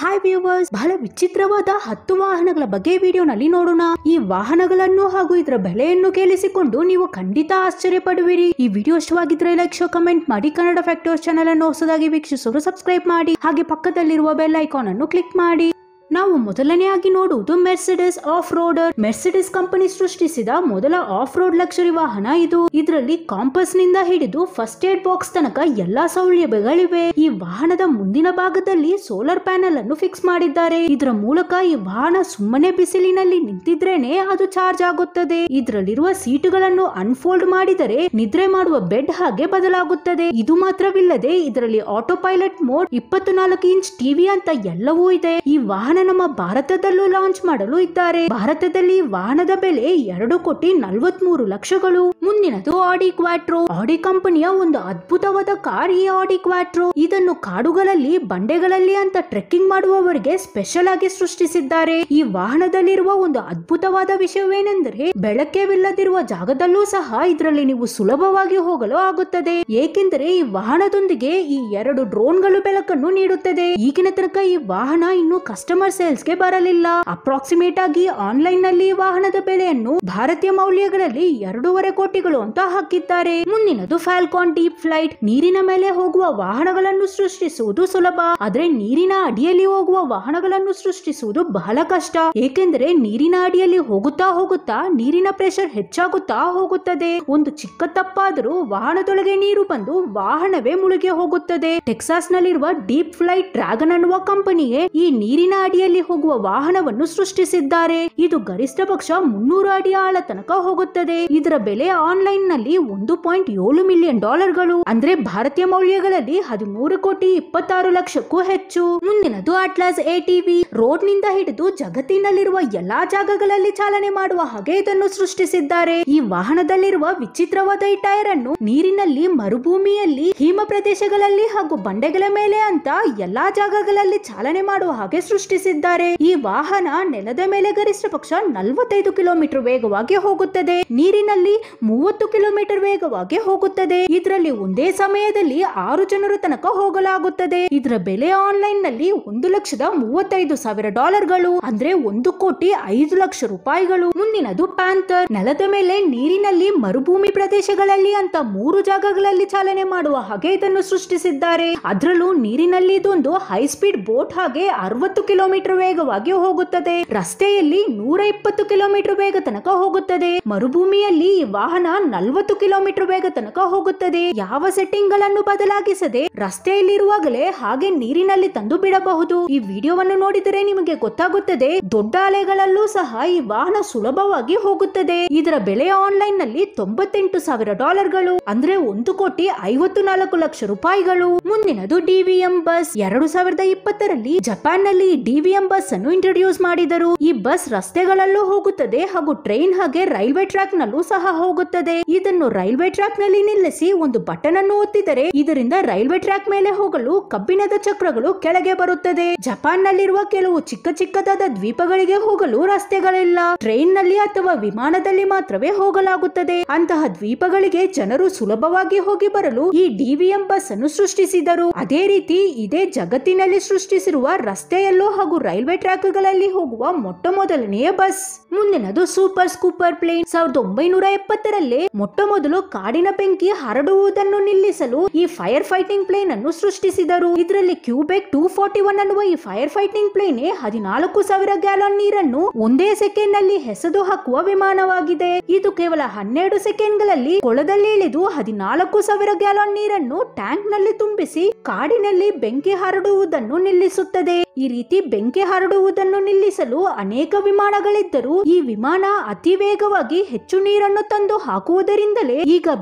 hi viewers ಬಹಳ ವಿಚಿತ್ರವಾದ ಹತ್ತು ವಾಹನಗಳ ಬಗ್ಗೆ ವಿಡಿಯೋನಲ್ಲಿ ನೋಡೋಣ ಈ ವಾಹನಗಳನ್ನು ಹಾಗೂ ಇದರ ಬೆಲೆಯನ್ನು ಕೇಳಿಸಿಕೊಂಡು ನೀವು ಖಂಡಿತ ಆಶ್ಚರ್ಯ ಪಡುವಿರಿ ಈ ವಿಡಿಯೋ ಇಷ್ಟವಾಗಿದ್ರೆ ಲೈಕ್ ಶೋ ಕಮೆಂಟ್ ಮಾಡಿ ಕನ್ನಡ ಫ್ಯಾಕ್ಟರ್ಸ್ ಚಾನಲ್ ಅನ್ನು ಹೊಸದಾಗಿ ವೀಕ್ಷಿಸಲು ಸಬ್ಸ್ಕ್ರೈಬ್ ಮಾಡಿ ಹಾಗೆ ಪಕ್ಕದಲ್ಲಿರುವ ಬೆಲ್ ಐಕಾನ್ ಅನ್ನು ಕ್ಲಿಕ್ ಮಾಡಿ ನಾವು ಮೊದಲನೆಯಾಗಿ ನೋಡುವುದು Mercedes off road Mercedes company ಸೃಷ್ಟಿಸಿದ ಮೊದಲ ಆಫ್ ರೋಡ್ ಲಕ್ಷರಿ ವಾಹನ ಇದು ಇದರಲ್ಲಿ ಕಾಂಪಸ್ ನಿಂದ ಹಿಡಿದು ಫಸ್ಟ್ ಏಡ್ ಬಾಕ್ಸ್ ತನಕ ಎಲ್ಲಾ ಸೌಲಭ್ಯಗಳಿವೆ ಈ ವಾಹನದ ಮುಂದಿನ ಭಾಗದಲ್ಲಿ ಸೋಲಾರ್ ಪ್ಯಾನೆಲ್ ಅನ್ನು ಫಿಕ್ಸ್ ಮಾಡಿದ್ದಾರೆ ಇದರ ಮೂಲಕ ಈ ವಾಹನ ಸುಮ್ಮನೆ ಬಿಸಿಲಿನಲ್ಲಿ ನಿಂತಿದ್ರೇನೆ ಅದು ಚಾರ್ಜ್ ಆಗುತ್ತದೆ ಇದರಲ್ಲಿರುವ ಸೀಟುಗಳನ್ನು ಅನ್ಫೋಲ್ಡ್ ಮಾಡಿದರೆ ನಿದ್ರೆ ಮಾಡುವ ಬೆಡ್ ಹಾಗೆ ಬದಲಾಗುತ್ತದೆ ಇದು ಮಾತ್ರವಿಲ್ಲದೆ ಇದರಲ್ಲಿ ಆಟೋ ಪೈಲಟ್ ಮೋಡ್ ಇಪ್ಪತ್ತು ನಾಲ್ಕು ಇಂಚ್ ಟಿವಿ ಅಂತ ಎಲ್ಲವೂ ಇದೆ ಈ ವಾಹನ ನಮ್ಮ ಭಾರತದಲ್ಲೂ ಲಾಂಚ್ ಮಾಡಲು ಇದ್ದಾರೆ ಭಾರತದಲ್ಲಿ ವಾಹನದ ಬೆಲೆ ಎರಡು ಕೋಟಿ ನಲ್ವತ್ ಲಕ್ಷಗಳು ಮುಂದಿನದು ಆಡಿ ಕ್ವಾಟ್ರೋ ಆಡಿ ಕಂಪನಿಯ ಒಂದು ಅದ್ಭುತವಾದ ಕಾರ್ ಈ ಆಡಿ ಕ್ವಾಟ್ರೋ ಇದನ್ನು ಕಾಡುಗಳಲ್ಲಿ ಬಂಡೆಗಳಲ್ಲಿ ಅಂತ ಟ್ರೆಕ್ಕಿಂಗ್ ಮಾಡುವವರಿಗೆ ಸ್ಪೆಷಲ್ ಆಗಿ ಸೃಷ್ಟಿಸಿದ್ದಾರೆ ಈ ವಾಹನದಲ್ಲಿರುವ ಒಂದು ಅದ್ಭುತವಾದ ವಿಷಯವೇನೆಂದರೆ ಬೆಳಕೆವಿಲ್ಲದಿರುವ ಜಾಗದಲ್ಲೂ ಸಹ ಇದರಲ್ಲಿ ನೀವು ಸುಲಭವಾಗಿ ಹೋಗಲು ಆಗುತ್ತದೆ ಏಕೆಂದರೆ ಈ ವಾಹನದೊಂದಿಗೆ ಈ ಎರಡು ಡ್ರೋನ್ಗಳು ಬೆಳಕನ್ನು ನೀಡುತ್ತದೆ ಈಗಿನ ತನಕ ಈ ವಾಹನ ಇನ್ನು ಕಸ್ಟಮರ್ ಕಸ್ಟಮರ್ ಸೇಲ್ಸ್ಗೆ ಬರಲಿಲ್ಲ ಅಪ್ರಾಕ್ಸಿಮೇಟ್ ಆಗಿ ಆನ್ಲೈನ್ ನಲ್ಲಿ ವಾಹನದ ಬೆಲೆಯನ್ನು ಭಾರತೀಯ ಮೌಲ್ಯಗಳಲ್ಲಿ ಎರಡೂವರೆ ಕೋಟಿಗಳು ಅಂತ ಹಾಕಿದ್ದಾರೆ ಮುಂದಿನದು ಫ್ಯಾಲ್ಕಾನ್ ಡೀಪ್ ಫ್ಲೈಟ್ ನೀರಿನ ಮೇಲೆ ಹೋಗುವ ವಾಹನಗಳನ್ನು ಸೃಷ್ಟಿಸುವುದು ಸುಲಭ ಆದ್ರೆ ನೀರಿನ ಅಡಿಯಲ್ಲಿ ಹೋಗುವ ವಾಹನಗಳನ್ನು ಸೃಷ್ಟಿಸುವುದು ಬಹಳ ಕಷ್ಟ ಏಕೆಂದರೆ ನೀರಿನ ಅಡಿಯಲ್ಲಿ ಹೋಗುತ್ತಾ ಹೋಗುತ್ತಾ ನೀರಿನ ಪ್ರೆಷರ್ ಹೆಚ್ಚಾಗುತ್ತಾ ಹೋಗುತ್ತದೆ ಒಂದು ಚಿಕ್ಕ ತಪ್ಪಾದರೂ ವಾಹನದೊಳಗೆ ನೀರು ಬಂದು ವಾಹನವೇ ಮುಳುಗಿ ಹೋಗುತ್ತದೆ ಟೆಕ್ಸಾಸ್ ನಲ್ಲಿರುವ ಡೀಪ್ ಫ್ಲೈಟ್ ಡ್ರಾಗನ್ ಅನ್ನುವ ಕಂಪನಿಗೆ ಈ ನೀರಿನ ಅಡಿ ಅಡಿಯಲ್ಲಿ ಹೋಗುವ ವಾಹನವನ್ನು ಸೃಷ್ಟಿಸಿದ್ದಾರೆ ಇದು ಗರಿಷ್ಠ ಪಕ್ಷ ಮುನ್ನೂರು ಅಡಿ ಆಳ ತನಕ ಹೋಗುತ್ತದೆ ಇದರ ಬೆಲೆ ಆನ್ಲೈನ್ ನಲ್ಲಿ ಒಂದು ಪಾಯಿಂಟ್ ಏಳು ಮಿಲಿಯನ್ ಡಾಲರ್ಗಳು ಅಂದ್ರೆ ಭಾರತೀಯ ಮೌಲ್ಯಗಳಲ್ಲಿ ಹದಿಮೂರು ಕೋಟಿ ಇಪ್ಪತ್ತಾರು ಲಕ್ಷಕ್ಕೂ ಹೆಚ್ಚು ಮುಂದಿನದು ಅಟ್ಲಾಸ್ ಎಟಿವಿ ರೋಡ್ ನಿಂದ ಹಿಡಿದು ಜಗತ್ತಿನಲ್ಲಿರುವ ಎಲ್ಲಾ ಜಾಗಗಳಲ್ಲಿ ಚಾಲನೆ ಮಾಡುವ ಹಾಗೆ ಇದನ್ನು ಸೃಷ್ಟಿಸಿದ್ದಾರೆ ಈ ವಾಹನದಲ್ಲಿರುವ ವಿಚಿತ್ರವಾದ ಈ ಟೈರ್ ಅನ್ನು ನೀರಿನಲ್ಲಿ ಮರುಭೂಮಿಯಲ್ಲಿ ಹಿಮ ಪ್ರದೇಶಗಳಲ್ಲಿ ಹಾಗೂ ಬಂಡೆಗಳ ಮೇಲೆ ಅಂತ ಎಲ್ಲಾ ಜಾಗಗಳಲ್ಲಿ ಚಾಲನೆ ಮಾಡುವ ಹಾಗೆ ಸೃಷ್ಟಿಸಿ ತಿಳಿಸಿದ್ದಾರೆ ಈ ವಾಹನ ನೆಲದ ಮೇಲೆ ಗರಿಷ್ಠ ಪಕ್ಷ ನಲವತ್ತೈದು ಕಿಲೋಮೀಟರ್ ವೇಗವಾಗಿ ಹೋಗುತ್ತದೆ ನೀರಿನಲ್ಲಿ ಮೂವತ್ತು ಕಿಲೋಮೀಟರ್ ವೇಗವಾಗಿ ಹೋಗುತ್ತದೆ ಇದರಲ್ಲಿ ಒಂದೇ ಸಮಯದಲ್ಲಿ ಆರು ಜನರ ತನಕ ಹೋಗಲಾಗುತ್ತದೆ ಇದರ ಬೆಲೆ ಆನ್ಲೈನ್ ನಲ್ಲಿ ಒಂದು ಲಕ್ಷದ ಮೂವತ್ತೈದು ಸಾವಿರ ಡಾಲರ್ಗಳು ಅಂದ್ರೆ ಒಂದು ಕೋಟಿ ಐದು ಲಕ್ಷ ರೂಪಾಯಿಗಳು ಮುಂದಿನದು ಪ್ಯಾಂಥರ್ ನೆಲದ ಮೇಲೆ ನೀರಿನಲ್ಲಿ ಮರುಭೂಮಿ ಪ್ರದೇಶಗಳಲ್ಲಿ ಅಂತ ಮೂರು ಜಾಗಗಳಲ್ಲಿ ಚಾಲನೆ ಮಾಡುವ ಹಾಗೆ ಇದನ್ನು ಸೃಷ್ಟಿಸಿದ್ದಾರೆ ಅದರಲ್ಲೂ ನೀರಿನಲ್ಲಿ ಇದೊಂದು ಹೈ ಸ್ಪೀಡ್ ಬೋಟ್ ಹಾಗೆ ಅರವತ್ತು ಕಿಲೋಮೀಟರ್ ಕಿಲೋಮೀಟರ್ ವೇಗವಾಗಿ ಹೋಗುತ್ತದೆ ರಸ್ತೆಯಲ್ಲಿ ನೂರ ಇಪ್ಪತ್ತು ಕಿಲೋಮೀಟರ್ ವೇಗ ತನಕ ಹೋಗುತ್ತದೆ ಮರುಭೂಮಿಯಲ್ಲಿ ಈ ವಾಹನ ನಲವತ್ತು ಕಿಲೋಮೀಟರ್ ವೇಗ ತನಕ ಹೋಗುತ್ತದೆ ಯಾವ ಸೆಟ್ಟಿಂಗ್ ಗಳನ್ನು ಬದಲಾಗಿಸದೆ ರಸ್ತೆಯಲ್ಲಿರುವಾಗಲೇ ಹಾಗೆ ನೀರಿನಲ್ಲಿ ತಂದು ಬಿಡಬಹುದು ಈ ವಿಡಿಯೋವನ್ನು ನೋಡಿದರೆ ನಿಮಗೆ ಗೊತ್ತಾಗುತ್ತದೆ ದೊಡ್ಡ ಅಲೆಗಳಲ್ಲೂ ಸಹ ಈ ವಾಹನ ಸುಲಭವಾಗಿ ಹೋಗುತ್ತದೆ ಇದರ ಬೆಲೆ ಆನ್ಲೈನ್ ನಲ್ಲಿ ತೊಂಬತ್ತೆಂಟು ಸಾವಿರ ಡಾಲರ್ಗಳು ಅಂದ್ರೆ ಒಂದು ಕೋಟಿ ಐವತ್ತು ನಾಲ್ಕು ಲಕ್ಷ ರೂಪಾಯಿಗಳು ಮುಂದಿನದು ಡಿವಿಎಂ ಬಸ್ ಎರಡು ಸಾವಿರದ ಇಪ್ಪತ್ತರಲ್ಲಿ ಜಪಾನ್ ನಲ್ಲಿ ಡಿಬಿಎಂ ಬಸ್ ಅನ್ನು ಇಂಟ್ರೊಡ್ಯೂಸ್ ಮಾಡಿದರು ಈ ಬಸ್ ರಸ್ತೆಗಳಲ್ಲೂ ಹೋಗುತ್ತದೆ ಹಾಗೂ ಟ್ರೈನ್ ಹಾಗೆ ರೈಲ್ವೆ ಟ್ರ್ಯಾಕ್ ನಲ್ಲೂ ಸಹ ಹೋಗುತ್ತದೆ ಇದನ್ನು ರೈಲ್ವೆ ಟ್ರ್ಯಾಕ್ ನಲ್ಲಿ ನಿಲ್ಲಿಸಿ ಒಂದು ಬಟನ್ ಅನ್ನು ಒತ್ತಿದರೆ ಇದರಿಂದ ರೈಲ್ವೆ ಟ್ರ್ಯಾಕ್ ಮೇಲೆ ಹೋಗಲು ಕಬ್ಬಿಣದ ಚಕ್ರಗಳು ಕೆಳಗೆ ಬರುತ್ತದೆ ಜಪಾನ್ ನಲ್ಲಿರುವ ಕೆಲವು ಚಿಕ್ಕ ಚಿಕ್ಕದಾದ ದ್ವೀಪಗಳಿಗೆ ಹೋಗಲು ರಸ್ತೆಗಳಿಲ್ಲ ಟ್ರೈನ್ ನಲ್ಲಿ ಅಥವಾ ವಿಮಾನದಲ್ಲಿ ಮಾತ್ರವೇ ಹೋಗಲಾಗುತ್ತದೆ ಅಂತಹ ದ್ವೀಪಗಳಿಗೆ ಜನರು ಸುಲಭವಾಗಿ ಹೋಗಿ ಬರಲು ಈ ಡಿವಿಎಂ ಬಸ್ ಅನ್ನು ಸೃಷ್ಟಿಸಿದರು ಅದೇ ರೀತಿ ಇದೇ ಜಗತ್ತಿನಲ್ಲಿ ಸೃಷ್ಟಿಸಿರುವ ರಸ್ತೆಯಲ್ಲೂ ಹಾಗೂ ರೈಲ್ವೆ ಟ್ರ್ಯಾಕ್ಗಳಲ್ಲಿ ಹೋಗುವ ಮೊಟ್ಟ ಮೊದಲನೆಯ ಬಸ್ ಮುಂದಿನದು ಸೂಪರ್ ಸ್ಕೂಪರ್ ಪ್ಲೇನ್ ಸಾವಿರದ ಒಂಬೈನೂರ ಎಪ್ಪತ್ತರಲ್ಲಿ ಮೊಟ್ಟ ಮೊದಲು ಕಾಡಿನ ಬೆಂಕಿ ಹರಡುವುದನ್ನು ನಿಲ್ಲಿಸಲು ಈ ಫೈರ್ ಫೈಟಿಂಗ್ ಪ್ಲೇನ್ ಅನ್ನು ಸೃಷ್ಟಿಸಿದರು ಇದರಲ್ಲಿ ಕ್ಯೂಬೆಕ್ ಟೂ ಫೋರ್ಟಿ ಒನ್ ಅನ್ನುವ ಈ ಫೈರ್ ಫೈಟಿಂಗ್ ಪ್ಲೇನ್ ಹದಿನಾಲ್ಕು ಸಾವಿರ ಗ್ಯಾಲನ್ ನೀರನ್ನು ಒಂದೇ ಸೆಕೆಂಡ್ ನಲ್ಲಿ ಹೆಸದು ಹಾಕುವ ವಿಮಾನವಾಗಿದೆ ಇದು ಕೇವಲ ಹನ್ನೆರಡು ಸೆಕೆಂಡ್ ಗಳಲ್ಲಿ ಕೊಳದಲ್ಲಿ ಇಳಿದು ಹದಿನಾಲ್ಕು ಸಾವಿರ ಗ್ಯಾಲನ್ ನೀರನ್ನು ಟ್ಯಾಂಕ್ ನಲ್ಲಿ ತುಂಬಿಸಿ ಕಾಡಿನಲ್ಲಿ ಬೆಂಕಿ ಹರಡುವುದನ್ನು ನಿಲ್ಲಿಸುತ್ತದೆ ಈ ರೀತಿ ಬೆಂಕಿ ಹರಡುವುದನ್ನು ನಿಲ್ಲಿಸಲು ಅನೇಕ ವಿಮಾನಗಳಿದ್ದರೂ ಈ ವಿಮಾನ ಅತಿ ವೇಗವಾಗಿ ಹೆಚ್ಚು ನೀರನ್ನು ತಂದು ಹಾಕುವುದರಿಂದಲೇ ಈಗ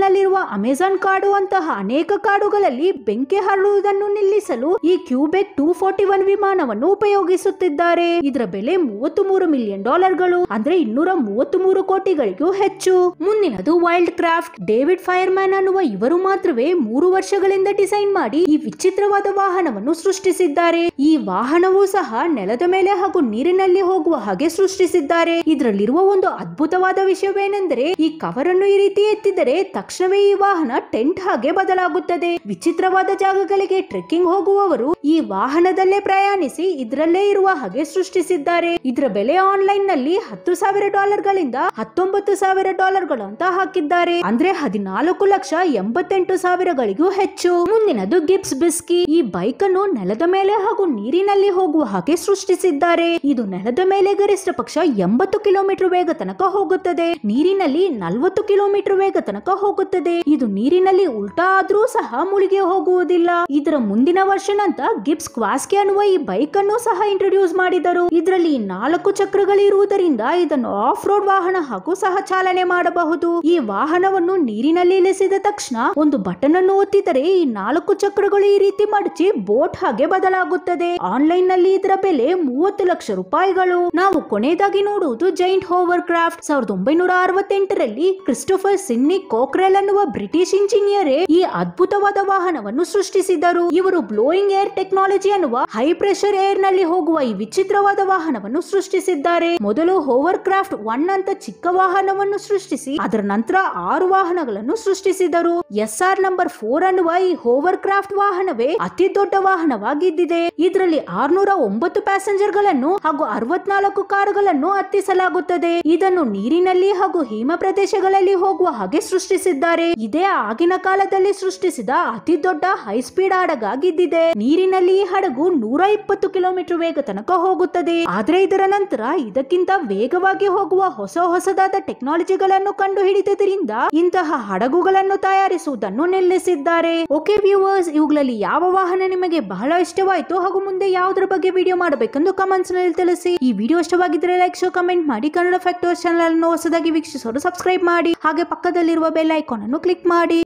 ನಲ್ಲಿರುವ ಅಮೆಜಾನ್ ಕಾಡು ಅಂತಹ ಅನೇಕ ಕಾಡುಗಳಲ್ಲಿ ಬೆಂಕಿ ಹರಡುವುದನ್ನು ನಿಲ್ಲಿಸಲು ಈ ಕ್ಯೂಬೆಕ್ ಟೂ ಫೋರ್ಟಿ ಒನ್ ವಿಮಾನವನ್ನು ಉಪಯೋಗಿಸುತ್ತಿದ್ದಾರೆ ಇದರ ಬೆಲೆ ಮೂವತ್ತು ಮೂರು ಮಿಲಿಯನ್ ಡಾಲರ್ಗಳು ಅಂದ್ರೆ ಇನ್ನೂರ ಮೂವತ್ತು ಮೂರು ಕೋಟಿಗಳಿಗೂ ಹೆಚ್ಚು ಮುಂದಿನದು ವೈಲ್ಡ್ ಕ್ರಾಫ್ಟ್ ಡೇವಿಡ್ ಫೈರ್ಮ್ಯಾನ್ ಅನ್ನುವ ಇವರು ಮಾತ್ರವೇ ಮೂರು ವರ್ಷಗಳಿಂದ ಡಿಸೈನ್ ಮಾಡಿ ಈ ವಿಚಿತ್ರವಾದ ವಾಹನವನ್ನು ಸೃಷ್ಟಿಸಿದ್ದಾರೆ ಈ ವಾಹನವೂ ಸಹ ನೆಲದ ಮೇಲೆ ಹಾಗೂ ನೀರಿನಲ್ಲಿ ಹೋಗುವ ಹಾಗೆ ಸೃಷ್ಟಿಸಿದ್ದಾರೆ ಇದರಲ್ಲಿರುವ ಒಂದು ಅದ್ಭುತವಾದ ವಿಷಯವೇನೆಂದರೆ ಈ ಕವರ್ ಅನ್ನು ಈ ರೀತಿ ಎತ್ತಿದರೆ ತಕ್ಷಣವೇ ಈ ವಾಹನ ಟೆಂಟ್ ಹಾಗೆ ಬದಲಾಗುತ್ತದೆ ವಿಚಿತ್ರವಾದ ಜಾಗಗಳಿಗೆ ಟ್ರೆಕ್ಕಿಂಗ್ ಹೋಗುವವರು ಈ ವಾಹನದಲ್ಲೇ ಪ್ರಯಾಣಿಸಿ ಇದರಲ್ಲೇ ಇರುವ ಹಾಗೆ ಸೃಷ್ಟಿಸಿದ್ದಾರೆ ಇದರ ಬೆಲೆ ಆನ್ಲೈನ್ ನಲ್ಲಿ ಹತ್ತು ಸಾವಿರ ಡಾಲರ್ ಗಳಿಂದ ಹತ್ತೊಂಬತ್ತು ಸಾವಿರ ಡಾಲರ್ ಗಳು ಅಂತ ಹಾಕಿದ್ದಾರೆ ಅಂದ್ರೆ ಹದಿನಾಲ್ಕು ಲಕ್ಷ ಎಂಬತ್ತೆಂಟು ಸಾವಿರಗಳಿಗೂ ಹೆಚ್ಚು ಮುಂದಿನದು ಗಿಪ್ಸ್ ಬಿಸ್ಕಿ ಈ ಬೈಕ್ ಅನ್ನು ನೆಲದ ಮೇಲೆ ಹಾಗೂ ನೀರು ನೀರಿನಲ್ಲಿ ಹೋಗುವ ಹಾಗೆ ಸೃಷ್ಟಿಸಿದ್ದಾರೆ ಇದು ನೆಲದ ಮೇಲೆ ಗರಿಷ್ಠ ಪಕ್ಷ ಎಂಬತ್ತು ಕಿಲೋಮೀಟರ್ ವೇಗ ತನಕ ಹೋಗುತ್ತದೆ ನೀರಿನಲ್ಲಿ ನಲವತ್ತು ಕಿಲೋಮೀಟರ್ ವೇಗ ತನಕ ಹೋಗುತ್ತದೆ ಇದು ನೀರಿನಲ್ಲಿ ಉಲ್ಟಾ ಆದ್ರೂ ಸಹ ಮುಳುಗಿ ಹೋಗುವುದಿಲ್ಲ ಇದರ ಮುಂದಿನ ವರ್ಷ ಗಿಪ್ಸ್ ಗಿಬ್ಸ್ ಕ್ವಾಸ್ಕೆ ಅನ್ನುವ ಈ ಬೈಕ್ ಅನ್ನು ಸಹ ಇಂಟ್ರೊಡ್ಯೂಸ್ ಮಾಡಿದರು ಇದರಲ್ಲಿ ನಾಲ್ಕು ಚಕ್ರಗಳು ಇರುವುದರಿಂದ ಇದನ್ನು ಆಫ್ ರೋಡ್ ವಾಹನ ಹಾಗೂ ಸಹ ಚಾಲನೆ ಮಾಡಬಹುದು ಈ ವಾಹನವನ್ನು ನೀರಿನಲ್ಲಿ ಇಳಿಸಿದ ತಕ್ಷಣ ಒಂದು ಬಟನ್ ಅನ್ನು ಒತ್ತಿದರೆ ಈ ನಾಲ್ಕು ಚಕ್ರಗಳು ಈ ರೀತಿ ಮಡಚಿ ಬೋಟ್ ಹಾಗೆ ಬದಲಾಗುತ್ತದೆ ಆನ್ಲೈನ್ ನಲ್ಲಿ ಇದರ ಬೆಲೆ ಮೂವತ್ತು ಲಕ್ಷ ರೂಪಾಯಿಗಳು ನಾವು ಕೊನೆಯದಾಗಿ ನೋಡುವುದು ಜೈಂಟ್ ಹೋವರ್ ಕ್ರಾಫ್ಟ್ ಸಾವಿರದ ಒಂಬೈನೂರ ಅರವತ್ತೆಂಟರಲ್ಲಿ ಕ್ರಿಸ್ಟೋಫರ್ ಸಿನ್ನಿ ಕೋಕ್ರೆಲ್ ಅನ್ನುವ ಬ್ರಿಟಿಷ್ ಇಂಜಿನಿಯರೇ ಈ ಅದ್ಭುತವಾದ ವಾಹನವನ್ನು ಸೃಷ್ಟಿಸಿದ್ದರು ಇವರು ಬ್ಲೋಯಿಂಗ್ ಏರ್ ಟೆಕ್ನಾಲಜಿ ಅನ್ನುವ ಹೈ ಪ್ರೆಷರ್ ಏರ್ ನಲ್ಲಿ ಹೋಗುವ ಈ ವಿಚಿತ್ರವಾದ ವಾಹನವನ್ನು ಸೃಷ್ಟಿಸಿದ್ದಾರೆ ಮೊದಲು ಹೋವರ್ ಕ್ರಾಫ್ಟ್ ಒನ್ ಅಂತ ಚಿಕ್ಕ ವಾಹನವನ್ನು ಸೃಷ್ಟಿಸಿ ಅದರ ನಂತರ ಆರು ವಾಹನಗಳನ್ನು ಸೃಷ್ಟಿಸಿದರು ಎಸ್ ಆರ್ ನಂಬರ್ ಫೋರ್ ಅನ್ನುವ ಈ ಹೋವರ್ ಕ್ರಾಫ್ಟ್ ವಾಹನವೇ ಅತಿ ದೊಡ್ಡ ವಾಹನವಾಗಿದ್ದಿದೆ ಇದರಲ್ಲಿ ಇದರಲ್ಲಿ ಆರ್ನೂರ ಒಂಬತ್ತು ಪ್ಯಾಸೆಂಜರ್ಗಳನ್ನು ಹಾಗೂ ಅರವತ್ನಾಲ್ಕು ಕಾರುಗಳನ್ನು ಹತ್ತಿಸಲಾಗುತ್ತದೆ ಇದನ್ನು ನೀರಿನಲ್ಲಿ ಹಾಗೂ ಹಿಮ ಪ್ರದೇಶಗಳಲ್ಲಿ ಹೋಗುವ ಹಾಗೆ ಸೃಷ್ಟಿಸಿದ್ದಾರೆ ಇದೇ ಆಗಿನ ಕಾಲದಲ್ಲಿ ಸೃಷ್ಟಿಸಿದ ಅತಿ ದೊಡ್ಡ ಹೈ ಸ್ಪೀಡ್ ಹಡಗಾಗಿದ್ದಿದೆ ನೀರಿನಲ್ಲಿ ಈ ಹಡಗು ನೂರ ಇಪ್ಪತ್ತು ಕಿಲೋಮೀಟರ್ ವೇಗ ತನಕ ಹೋಗುತ್ತದೆ ಆದ್ರೆ ಇದರ ನಂತರ ಇದಕ್ಕಿಂತ ವೇಗವಾಗಿ ಹೋಗುವ ಹೊಸ ಹೊಸದಾದ ಟೆಕ್ನಾಲಜಿಗಳನ್ನು ಕಂಡು ಹಿಡಿದುದರಿಂದ ಇಂತಹ ಹಡಗುಗಳನ್ನು ತಯಾರಿಸುವುದನ್ನು ನಿಲ್ಲಿಸಿದ್ದಾರೆ ಓಕೆ ವ್ಯೂವರ್ಸ್ ಇವುಗಳಲ್ಲಿ ಯಾವ ವಾಹನ ನಿಮಗೆ ಬಹಳ ಇಷ್ಟವಾಯಿತು ಹಾಗೂ ಮುಂದೆ ಯಾವುದರ ಬಗ್ಗೆ ವಿಡಿಯೋ ಮಾಡಬೇಕೆಂದು ಕಮೆಂಟ್ಸ್ ನಲ್ಲಿ ತಿಳಿಸಿ ಈ ವಿಡಿಯೋ ಇಷ್ಟವಾಗಿದ್ರೆ ಲೈಕ್ ಶೋ ಕಮೆಂಟ್ ಮಾಡಿ ಕನ್ನಡ ಫ್ಯಾಕ್ಟರ್ ಚಾನಲ್ ಅನ್ನು ಹೊಸದಾಗಿ ವೀಕ್ಷಿಸಲು ಸಬ್ಸ್ಕ್ರೈಬ್ ಮಾಡಿ ಹಾಗೆ ಪಕ್ಕದಲ್ಲಿರುವ ಬೆಲ್ ಐಕಾನ್ ಅನ್ನು ಕ್ಲಿಕ್ ಮಾಡಿ